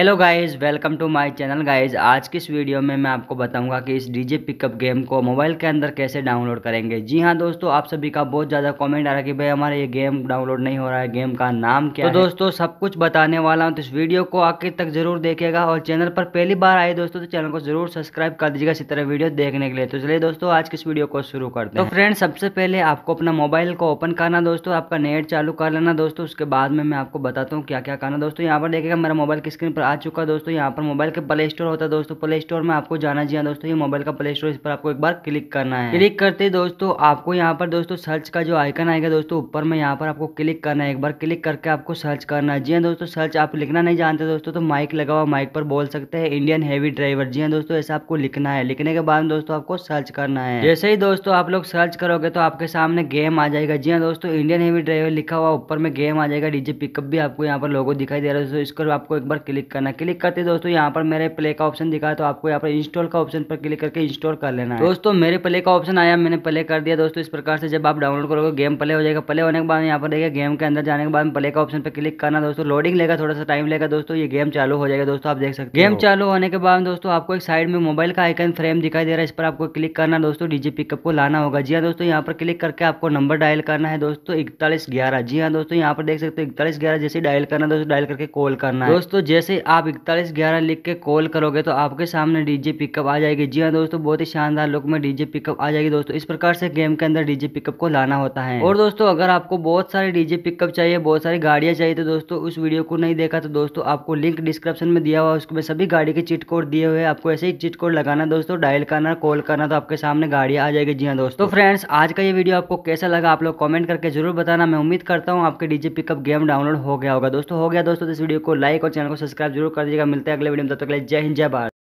Hello guys welcome to my channel guys आज की इस वीडियो में मैं आपको बताऊंगा कि इस डीजे पिकअप गेम को मोबाइल के अंदर कैसे डाउनलोड करेंगे जी हाँ दोस्तों आप सभी का बहुत ज़्यादा कमेंट आ रहा है कि भाई हमारा ये गेम डाउनलोड नहीं हो रहा है गेम का नाम क्या तो है? दोस्तों सब कुछ बताने वाला हूँ तो इस वीडियो को आखिर तक जरूर देखेगा और चैनल पर पहली बार आए दोस्तों तो चैनल को जरूर सब्सक्राइब कर दीजिएगा इसी तरह वीडियो देखने के लिए तो चलिए दोस्तों आज की इस वीडियो को शुरू कर दो फ्रेंड सबसे पहले आपको अपना मोबाइल को ओपन करना दोस्तों आपका नेट चालू कर लेना दोस्तों उसके बाद में मैं आपको बताता हूँ क्या क्या करना दोस्तों यहाँ पर देखेगा मेरा मोबाइल की स्क्रीन पर आ चुका दोस्तों यहाँ पर मोबाइल के प्ले स्टोर होता है दोस्तों प्ले स्टोर में आपको जाना जी हाँ दोस्तों ये मोबाइल का प्ले स्टोर इस पर आपको एक बार क्लिक करना है क्लिक करते ही दोस्तों आपको यहाँ पर दोस्तों सर्च का जो आइकन आएगा दोस्तों ऊपर में यहाँ पर आपको क्लिक करना है एक बार क्लिक करके आपको सर्च करना है जी हाँ दोस्तों सर्च आप लिखना नहीं जानते दोस्तों तो माइक लगा हुआ माइक पर बोल सकते हैं इंडियन हैवी ड्राइवर जी हाँ दोस्तों ऐसा आपको लिखना है लिखने के बाद दोस्तों आपको सर्च करना है जैसे ही दोस्तों आप लोग सर्च करोगे तो आपके सामने गेम आ जाएगा जी हाँ दोस्तों इंडियन हैवी ड्राइवर लिखा हुआ ऊपर में गेम आ जाएगा डीजे पिकअप भी आपको यहाँ पर लोगो दिखाई दे रहा है दोस्तों इस पर आपको एक बार क्लिक करना क्लिक करते दोस्तों यहाँ पर मेरे प्ले का ऑप्शन दिखा तो आपको यहाँ पर इंस्टॉल का ऑप्शन पर क्लिक करके इंस्टॉल कर लेना है दोस्तों मेरे प्ले का ऑप्शन आया मैंने प्ले कर दिया दोस्तों इस प्रकार से जब आप डाउनलोड करोगे गेम प्ले हो जाएगा प्ले होने के बाद यहाँ पर देखिए गेम के अंदर जाने के बाद प्ले का ऑप्शन पर क्लिक करना दोस्तों लोडिंग लेगा थोड़ा सा टाइम लेगा दोस्तों ये गेम चालू हो जाएगा दोस्तों आप देख सकते गेम चालू होने के बाद दोस्तों आपको एक साइड में मोबाइल का आइकन फ्रेम दिखाई दे रहा है इस पर आपको क्लिक करना दोस्तों डीजी पिकअप को लाना होगा जी हाँ दोस्तों यहाँ पर क्लिक करके आपको नंबर डायल करना है दोस्तों इकतालीस ग्यारह जी हाँ दोस्तों यहाँ पर देख सकते हो इकतालीस ग्यारह जैसे डायल करना दोस्तों डायल करके कॉल करना है दोस्तों जैसे आप इकतालीस ग्यारह लिख के कॉल करोगे तो आपके सामने डीजे पिकअप आ जाएगी जी हाँ दोस्तों बहुत ही शानदार लुक में डीजे पिकअप आ जाएगी दोस्तों इस प्रकार से गेम के अंदर डीजे पिकअप को लाना होता है और दोस्तों अगर आपको बहुत सारे डीजे पिकअप चाहिए बहुत सारी गाड़ियाँ चाहिए तो दोस्तों उस वीडियो को नहीं देखा तो दोस्तों आपको लिंक डिस्क्रिप्शन में दिया हुआ उसमें सभी गाड़ी के चिट कोड दिए हुए आपको ऐसे ही चिट कोड लगाना दोस्तों डायल करना कॉल करना तो आपके सामने गाड़ियाँ आ जाएगी जी हाँ दोस्तों फ्रेंड्स तो आज का ये वीडियो आपको कैसा लगा आप लोग कॉमेंट करके जरूर बताना मैं उम्मीद करता हूँ आपके डीजे पिकअप गेम डाउनलोड हो गया होगा दोस्तों हो गया दोस्तों तो इस वीडियो को लाइक और चैनल को सब्सक्राइब जरूर कर दीजिएगा मिलते हैं अगले वीडियो में तब तक के लिए जय हिंद जय भारत